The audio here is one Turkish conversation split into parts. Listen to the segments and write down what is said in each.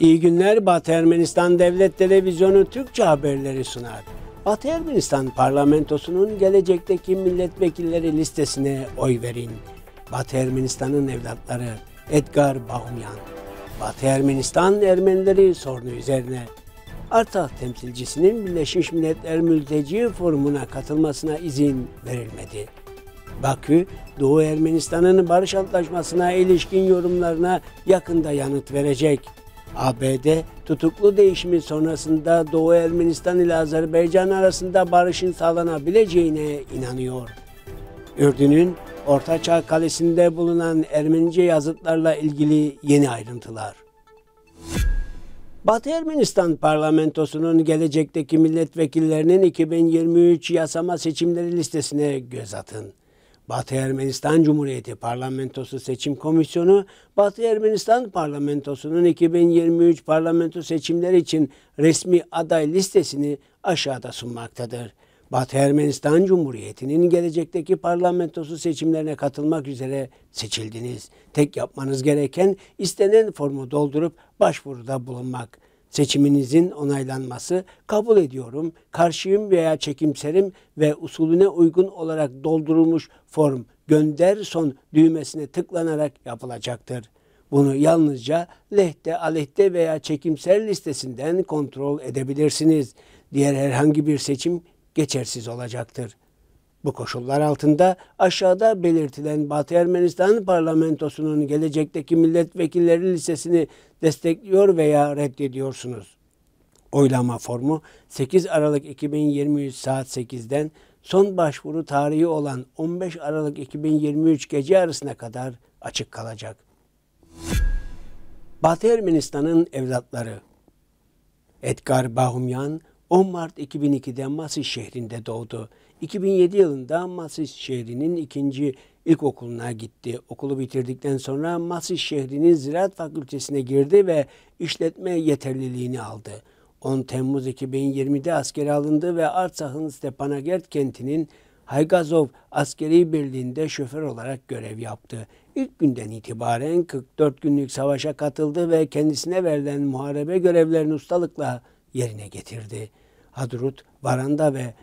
İyi günler Batı Ermenistan Devlet Televizyonu Türkçe haberleri sunar. Batı Ermenistan parlamentosunun gelecekteki milletvekilleri listesine oy verin. Batı Ermenistan'ın evlatları Edgar Bahumyan. Batı Ermenistan Ermenileri sorunu üzerine Artak temsilcisinin Birleşmiş Milletler Mülteci Forumu'na katılmasına izin verilmedi. Bakü, Doğu Ermenistan'ın barış antlaşmasına ilişkin yorumlarına yakında yanıt verecek. ABD tutuklu değişimi sonrasında Doğu Ermenistan ile Azerbaycan arasında barışın sağlanabileceğine inanıyor. Ürdün'ün Ortaçağ Kalesi'nde bulunan Ermenice yazıtlarla ilgili yeni ayrıntılar. Batı Ermenistan parlamentosunun gelecekteki milletvekillerinin 2023 yasama seçimleri listesine göz atın. Batı Ermenistan Cumhuriyeti Parlamentosu Seçim Komisyonu, Batı Ermenistan Parlamentosu'nun 2023 parlamento seçimleri için resmi aday listesini aşağıda sunmaktadır. Batı Ermenistan Cumhuriyeti'nin gelecekteki parlamentosu seçimlerine katılmak üzere seçildiniz. Tek yapmanız gereken istenen formu doldurup başvuruda bulunmak seçiminizin onaylanması kabul ediyorum. Karşıyım veya çekimserim ve usulüne uygun olarak doldurulmuş form gönder son düğmesine tıklanarak yapılacaktır. Bunu yalnızca lehte, alehte veya çekimser listesinden kontrol edebilirsiniz. Diğer herhangi bir seçim geçersiz olacaktır. Bu koşullar altında aşağıda belirtilen Batı Ermenistan parlamentosunun gelecekteki milletvekilleri listesini destekliyor veya reddediyorsunuz. Oylama formu 8 Aralık 2023 saat 8'den son başvuru tarihi olan 15 Aralık 2023 gece arasına kadar açık kalacak. Batı Ermenistan'ın evlatları Edgar Bahumyan 10 Mart 2002'de Masis şehrinde doğdu. 2007 yılında Masis şehrinin ikinci ilkokuluna gitti. Okulu bitirdikten sonra Masis şehrinin Ziraat Fakültesine girdi ve işletme yeterliliğini aldı. 10 Temmuz 2020'de askere alındı ve Artsakh'ın Stepanakert kentinin Haygazov askeri birliğinde şoför olarak görev yaptı. İlk günden itibaren 44 günlük savaşa katıldı ve kendisine verilen muharebe görevlerini ustalıkla yerine getirdi. Hadrut, Varanda ve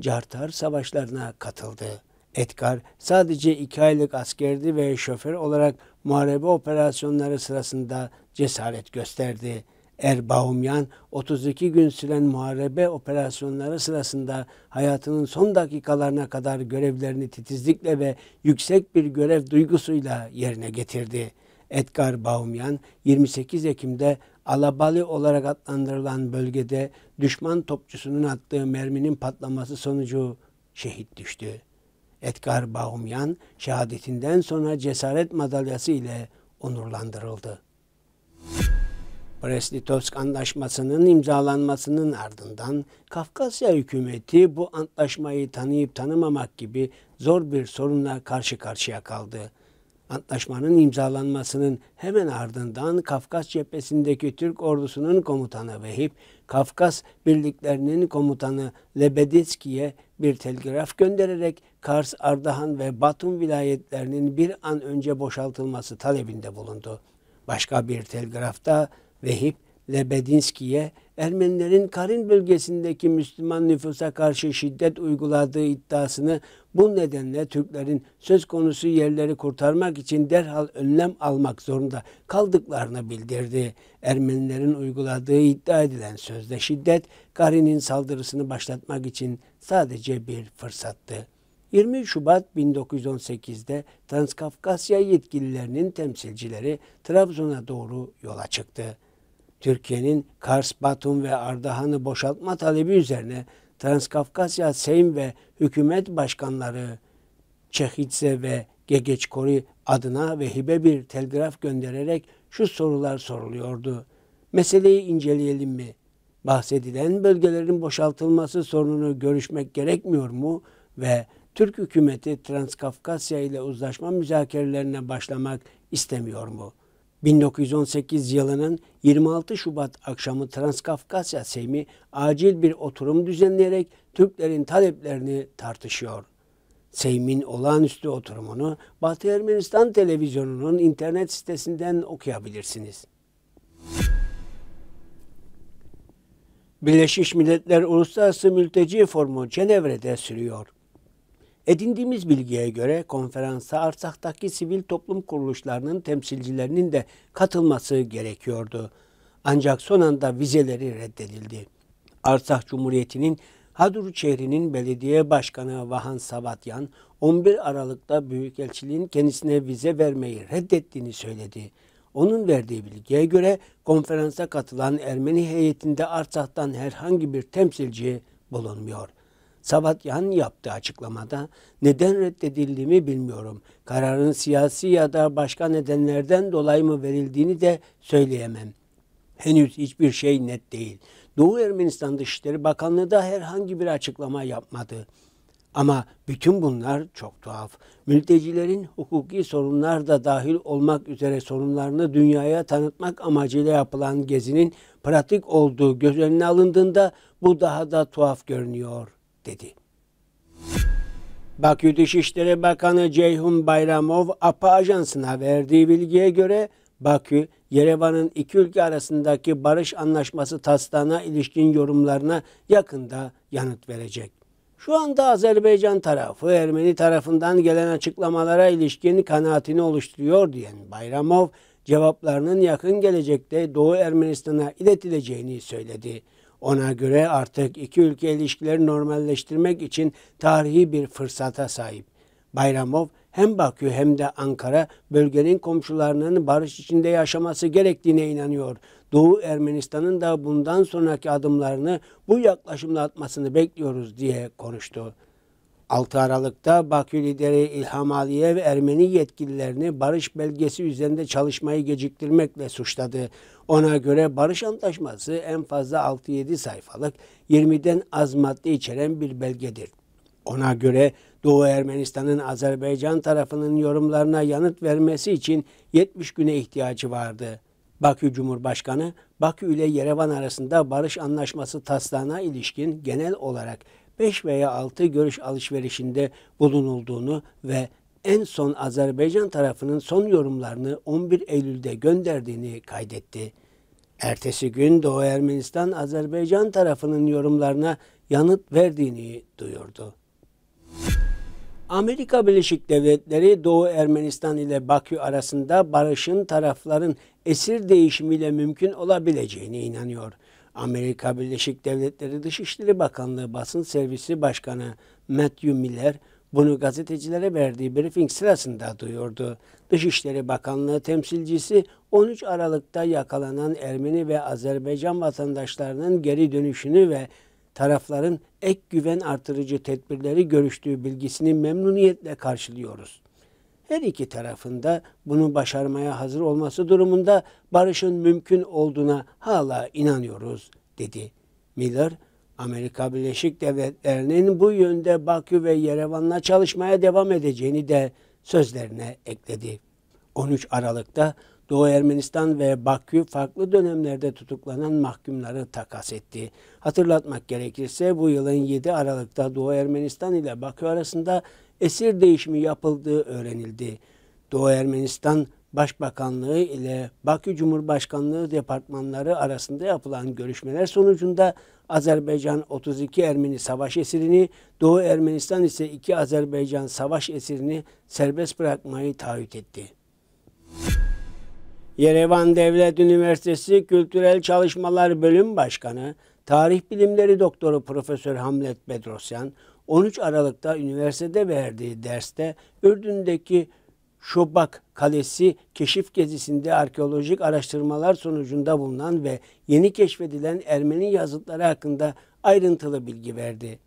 Cartar savaşlarına katıldı. Etkar sadece iki aylık askerdi ve şoför olarak muharebe operasyonları sırasında cesaret gösterdi. Erbaumyan 32 gün süren muharebe operasyonları sırasında hayatının son dakikalarına kadar görevlerini titizlikle ve yüksek bir görev duygusuyla yerine getirdi. Edgar Baumyan 28 Ekim'de Alabali olarak adlandırılan bölgede düşman topçusunun attığı merminin patlaması sonucu şehit düştü. Edgar Baumyan şehadetinden sonra cesaret madalyası ile onurlandırıldı. Brest-Litovsk Anlaşması'nın imzalanmasının ardından Kafkasya hükümeti bu antlaşmayı tanıyıp tanımamak gibi zor bir sorunla karşı karşıya kaldı. Antlaşmanın imzalanmasının hemen ardından Kafkas cephesindeki Türk ordusunun komutanı Vehip, Kafkas birliklerinin komutanı Lebeditski'ye bir telgraf göndererek Kars, Ardahan ve Batum vilayetlerinin bir an önce boşaltılması talebinde bulundu. Başka bir telgrafta Vehip, Lebedinski'ye Ermenilerin Karin bölgesindeki Müslüman nüfusa karşı şiddet uyguladığı iddiasını bu nedenle Türklerin söz konusu yerleri kurtarmak için derhal önlem almak zorunda kaldıklarını bildirdi. Ermenilerin uyguladığı iddia edilen sözde şiddet Karin'in saldırısını başlatmak için sadece bir fırsattı. 20 Şubat 1918'de Transkafkasya yetkililerinin temsilcileri Trabzon'a doğru yola çıktı. Türkiye'nin Kars, Batum ve Ardahan'ı boşaltma talebi üzerine Transkafkasya Seyim ve hükümet başkanları Çehitse ve Gegeçkori adına ve hibe bir telgraf göndererek şu sorular soruluyordu. Meseleyi inceleyelim mi? Bahsedilen bölgelerin boşaltılması sorununu görüşmek gerekmiyor mu? Ve Türk hükümeti Transkafkasya ile uzlaşma müzakerelerine başlamak istemiyor mu? 1918 yılının 26 Şubat akşamı Transkafkasya Seymi acil bir oturum düzenleyerek Türklerin taleplerini tartışıyor. Seymin olağanüstü oturumunu Batı Ermenistan televizyonunun internet sitesinden okuyabilirsiniz. Birleşmiş Milletler Uluslararası Mülteci Formu Cenevre'de sürüyor. Edindiğimiz bilgiye göre konferansa Arsak'taki sivil toplum kuruluşlarının temsilcilerinin de katılması gerekiyordu. Ancak son anda vizeleri reddedildi. Arsak Cumhuriyeti'nin Hadur şehrinin belediye başkanı Vahan Sabatyan 11 Aralık'ta Büyükelçiliğin kendisine vize vermeyi reddettiğini söyledi. Onun verdiği bilgiye göre konferansa katılan Ermeni heyetinde Arsak'tan herhangi bir temsilci bulunmuyor. Sabatyan yaptı açıklamada. Neden reddedildiğimi bilmiyorum. Kararın siyasi ya da başka nedenlerden dolayı mı verildiğini de söyleyemem. Henüz hiçbir şey net değil. Doğu Ermenistan Dışişleri Bakanlığı da herhangi bir açıklama yapmadı. Ama bütün bunlar çok tuhaf. Mültecilerin hukuki sorunlar da dahil olmak üzere sorunlarını dünyaya tanıtmak amacıyla yapılan gezinin pratik olduğu göz önüne alındığında bu daha da tuhaf görünüyor dedi. Bakü Dışişleri Bakanı Ceyhun Bayramov APA Ajansı'na verdiği bilgiye göre Bakü, Yerevan'ın iki ülke arasındaki barış anlaşması taslağına ilişkin yorumlarına yakında yanıt verecek. Şu anda Azerbaycan tarafı Ermeni tarafından gelen açıklamalara ilişkin kanaatini oluşturuyor diyen Bayramov, cevaplarının yakın gelecekte Doğu Ermenistan'a iletileceğini söyledi. Ona göre artık iki ülke ilişkileri normalleştirmek için tarihi bir fırsata sahip. Bayramov hem Bakü hem de Ankara bölgenin komşularının barış içinde yaşaması gerektiğine inanıyor. Doğu Ermenistan'ın da bundan sonraki adımlarını bu yaklaşımla atmasını bekliyoruz diye konuştu. 6 Aralık'ta Bakü lideri İlham Aliyev Ermeni yetkililerini barış belgesi üzerinde çalışmayı geciktirmekle suçladı. Ona göre barış antlaşması en fazla 6-7 sayfalık 20'den az madde içeren bir belgedir. Ona göre Doğu Ermenistan'ın Azerbaycan tarafının yorumlarına yanıt vermesi için 70 güne ihtiyacı vardı. Bakü Cumhurbaşkanı, Bakü ile Yerevan arasında barış anlaşması taslağına ilişkin genel olarak 5 veya 6 görüş alışverişinde bulunulduğunu ve en son Azerbaycan tarafının son yorumlarını 11 Eylül'de gönderdiğini kaydetti. Ertesi gün Doğu Ermenistan Azerbaycan tarafının yorumlarına yanıt verdiğini duyurdu. Amerika Birleşik Devletleri Doğu Ermenistan ile Bakü arasında barışın tarafların esir değişimiyle mümkün olabileceğine inanıyor. Amerika Birleşik Devletleri Dışişleri Bakanlığı Basın Servisi Başkanı Matthew Miller bunu gazetecilere verdiği briefing sırasında duyurdu. Dışişleri Bakanlığı temsilcisi 13 Aralık'ta yakalanan Ermeni ve Azerbaycan vatandaşlarının geri dönüşünü ve tarafların ek güven artırıcı tedbirleri görüştüğü bilgisini memnuniyetle karşılıyoruz her iki tarafında bunu başarmaya hazır olması durumunda barışın mümkün olduğuna hala inanıyoruz dedi. Miller, Amerika Birleşik Devletleri'nin bu yönde Bakü ve Yerevan'la çalışmaya devam edeceğini de sözlerine ekledi. 13 Aralık'ta Doğu Ermenistan ve Bakü farklı dönemlerde tutuklanan mahkumları takas etti. Hatırlatmak gerekirse bu yılın 7 Aralık'ta Doğu Ermenistan ile Bakü arasında esir değişimi yapıldığı öğrenildi. Doğu Ermenistan Başbakanlığı ile Bakü Cumhurbaşkanlığı departmanları arasında yapılan görüşmeler sonucunda Azerbaycan 32 Ermeni savaş esirini, Doğu Ermenistan ise 2 Azerbaycan savaş esirini serbest bırakmayı taahhüt etti. Yerevan Devlet Üniversitesi Kültürel Çalışmalar Bölüm Başkanı, Tarih Bilimleri Doktoru Profesör Hamlet Bedrosyan, 13 Aralık'ta üniversitede verdiği derste Ürdün'deki Şobak Kalesi keşif gezisinde arkeolojik araştırmalar sonucunda bulunan ve yeni keşfedilen Ermeni yazıtları hakkında ayrıntılı bilgi verdi.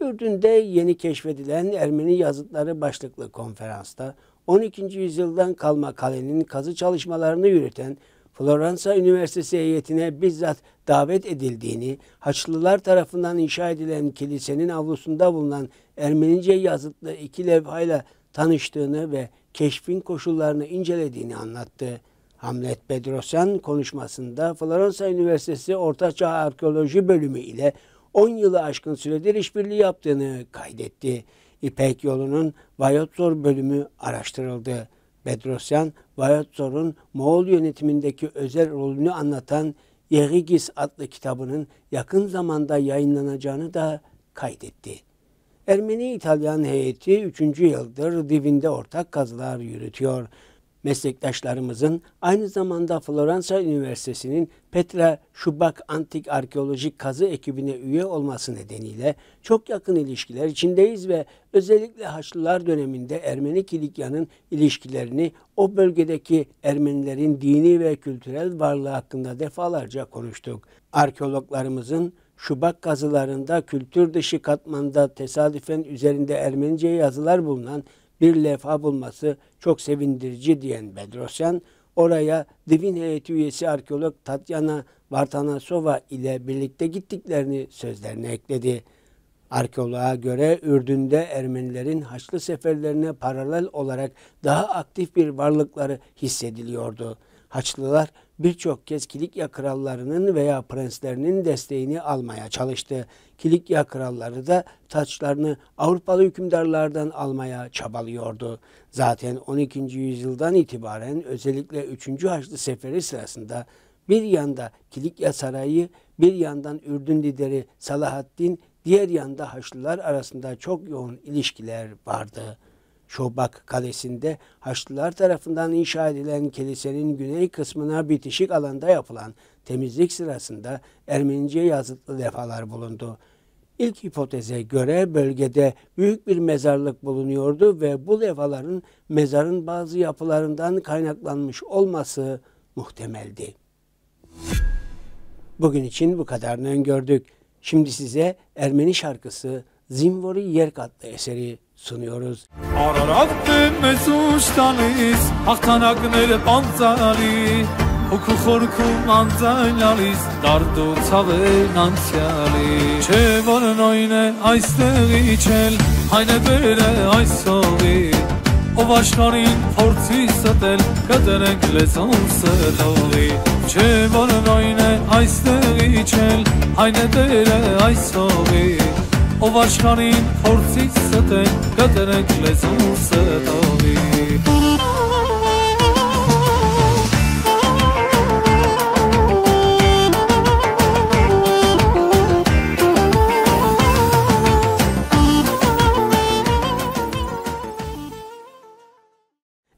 Ürdün'de yeni keşfedilen Ermeni yazıtları başlıklı konferansta 12. yüzyıldan kalma kalenin kazı çalışmalarını yürüten Floransa Üniversitesi heyetine bizzat davet edildiğini, Haçlılar tarafından inşa edilen kilisenin avlusunda bulunan Ermenice yazıtlı iki levhayla tanıştığını ve keşfin koşullarını incelediğini anlattı. Hamlet Bedrosyan konuşmasında Floransa Üniversitesi Ortaçağ Arkeoloji Bölümü ile 10 yılı aşkın süredir işbirliği yaptığını kaydetti. İpek yolunun Vayotzor bölümü araştırıldı. Bedrosyan, Vajotzor'un Moğol yönetimindeki özel rolünü anlatan Yerigis adlı kitabının yakın zamanda yayınlanacağını da kaydetti. Ermeni-İtalyan heyeti 3. yıldır divinde ortak kazılar yürütüyor meslektaşlarımızın aynı zamanda Floransa Üniversitesi'nin Petra Şubak Antik Arkeolojik Kazı ekibine üye olması nedeniyle çok yakın ilişkiler içindeyiz ve özellikle Haçlılar döneminde Ermeni Kilikya'nın ilişkilerini o bölgedeki Ermenilerin dini ve kültürel varlığı hakkında defalarca konuştuk. Arkeologlarımızın Şubak kazılarında kültür dışı katmanda tesadüfen üzerinde Ermenice yazılar bulunan bir levha bulması çok sevindirici diyen Bedrosyan, oraya Divin heyeti üyesi arkeolog Tatyana Vartanasova ile birlikte gittiklerini sözlerine ekledi. Arkeoloğa göre Ürdün'de Ermenilerin Haçlı seferlerine paralel olarak daha aktif bir varlıkları hissediliyordu. Haçlılar birçok kez Kilikya krallarının veya prenslerinin desteğini almaya çalıştı. Kilikya kralları da taçlarını Avrupalı hükümdarlardan almaya çabalıyordu. Zaten 12. yüzyıldan itibaren özellikle 3. Haçlı Seferi sırasında bir yanda Kilikya Sarayı, bir yandan Ürdün lideri Salahaddin, diğer yanda Haçlılar arasında çok yoğun ilişkiler vardı.'' Şobak Kalesi'nde Haçlılar tarafından inşa edilen kilisenin güney kısmına bitişik alanda yapılan temizlik sırasında Ermenice yazıtlı defalar bulundu. İlk hipoteze göre bölgede büyük bir mezarlık bulunuyordu ve bu levhaların mezarın bazı yapılarından kaynaklanmış olması muhtemeldi. Bugün için bu kadarını öngördük. Şimdi size Ermeni şarkısı Zimvori Yerk adlı eseri ցնյորս Արարատը մեզ ուշտանից հաղթանակները պանծալի Հոգու խորքում անձայն լալիս դարդու ցավեն անցյալի Չէ որ նոյն է այստեղի իջել Այն է բերել այս սովի Ով աշխարին փորձի ստել, կտրենք լեզուն ստողի Չէ որ նոյն է այստեղի չել, այն է դերը այս հողի O başkanın forsi sete Kaderek lezul setavi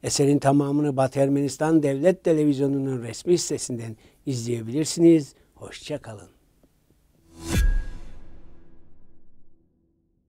Eserin tamamını Batı Ermenistan Devlet Televizyonu'nun resmi sitesinden izleyebilirsiniz. Hoşçakalın.